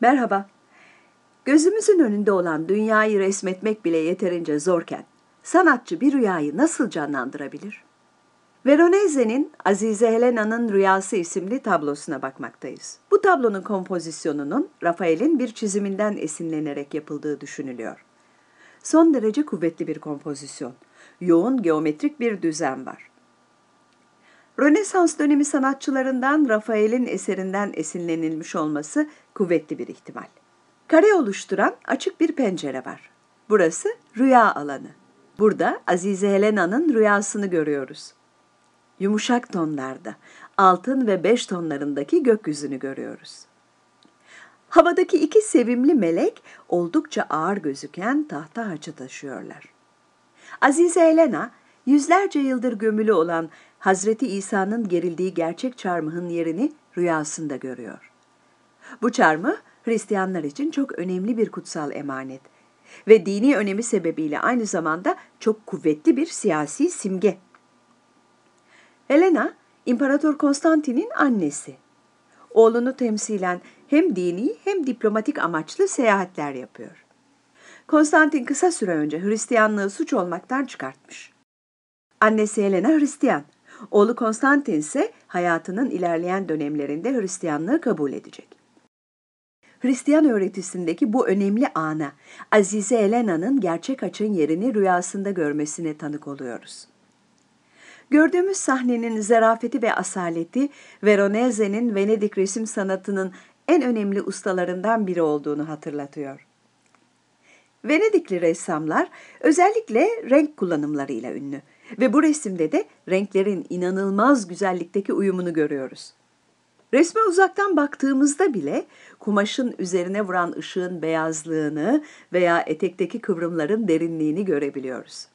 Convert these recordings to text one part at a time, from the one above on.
Merhaba. Gözümüzün önünde olan dünyayı resmetmek bile yeterince zorken sanatçı bir rüyayı nasıl canlandırabilir? Veronese'nin Azize Helena'nın Rüyası isimli tablosuna bakmaktayız. Bu tablonun kompozisyonunun Rafael'in bir çiziminden esinlenerek yapıldığı düşünülüyor. Son derece kuvvetli bir kompozisyon. Yoğun geometrik bir düzen var. Rönesans dönemi sanatçılarından Rafael'in eserinden esinlenilmiş olması kuvvetli bir ihtimal. Kare oluşturan açık bir pencere var. Burası rüya alanı. Burada Azize Helena'nın rüyasını görüyoruz. Yumuşak tonlarda, altın ve beş tonlarındaki gökyüzünü görüyoruz. Havadaki iki sevimli melek oldukça ağır gözüken tahta haçı taşıyorlar. Azize Helena yüzlerce yıldır gömülü olan Hazreti İsa'nın gerildiği gerçek çarmıhın yerini rüyasında görüyor. Bu çarmıh Hristiyanlar için çok önemli bir kutsal emanet ve dini önemi sebebiyle aynı zamanda çok kuvvetli bir siyasi simge. Helena, İmparator Konstantin'in annesi. Oğlunu temsilen hem dini hem diplomatik amaçlı seyahatler yapıyor. Konstantin kısa süre önce Hristiyanlığı suç olmaktan çıkartmış. Annesi Helena Hristiyan. Oğlu Konstantin ise hayatının ilerleyen dönemlerinde Hristiyanlığı kabul edecek. Hristiyan öğretisindeki bu önemli ana, Azize Elena'nın gerçek açın yerini rüyasında görmesine tanık oluyoruz. Gördüğümüz sahnenin zarafeti ve asaleti, Veronese'nin Venedik resim sanatının en önemli ustalarından biri olduğunu hatırlatıyor. Venedikli ressamlar özellikle renk kullanımlarıyla ünlü. Ve bu resimde de renklerin inanılmaz güzellikteki uyumunu görüyoruz. Resme uzaktan baktığımızda bile kumaşın üzerine vuran ışığın beyazlığını veya etekteki kıvrımların derinliğini görebiliyoruz.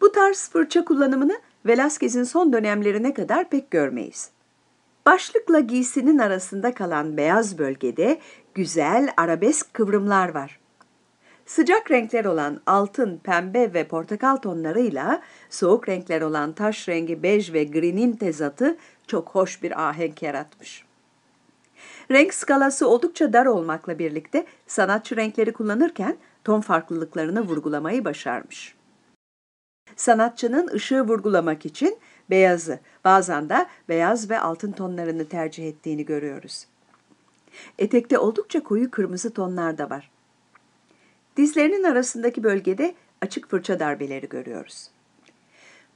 Bu tarz fırça kullanımını Velázquez'in son dönemlerine kadar pek görmeyiz. Başlıkla giysinin arasında kalan beyaz bölgede güzel arabesk kıvrımlar var. Sıcak renkler olan altın, pembe ve portakal tonlarıyla soğuk renkler olan taş rengi bej ve grinin tezatı çok hoş bir ahenk yaratmış. Renk skalası oldukça dar olmakla birlikte sanatçı renkleri kullanırken ton farklılıklarını vurgulamayı başarmış. Sanatçının ışığı vurgulamak için beyazı, bazen de beyaz ve altın tonlarını tercih ettiğini görüyoruz. Etekte oldukça koyu kırmızı tonlar da var. Dizlerinin arasındaki bölgede açık fırça darbeleri görüyoruz.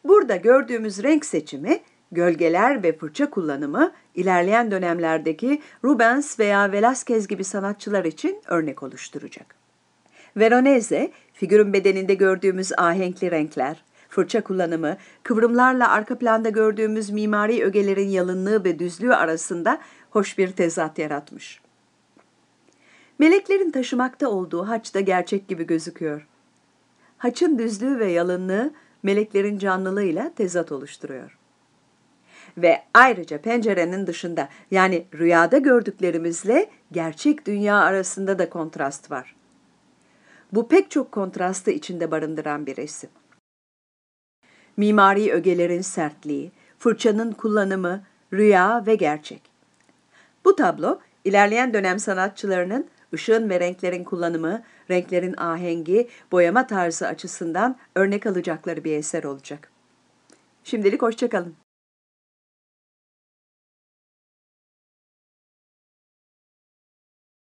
Burada gördüğümüz renk seçimi, gölgeler ve fırça kullanımı ilerleyen dönemlerdeki Rubens veya Velázquez gibi sanatçılar için örnek oluşturacak. Veronese, figürün bedeninde gördüğümüz ahenkli renkler, fırça kullanımı, kıvrımlarla arka planda gördüğümüz mimari ögelerin yalınlığı ve düzlüğü arasında hoş bir tezat yaratmış. Meleklerin taşımakta olduğu haç da gerçek gibi gözüküyor. Haçın düzlüğü ve yalınlığı meleklerin canlılığıyla tezat oluşturuyor. Ve ayrıca pencerenin dışında yani rüyada gördüklerimizle gerçek dünya arasında da kontrast var. Bu pek çok kontrastı içinde barındıran bir resim. Mimari ögelerin sertliği, fırçanın kullanımı, rüya ve gerçek. Bu tablo ilerleyen dönem sanatçılarının Işığın ve renklerin kullanımı, renklerin ahengi, boyama tarzı açısından örnek alacakları bir eser olacak. Şimdilik hoşçakalın.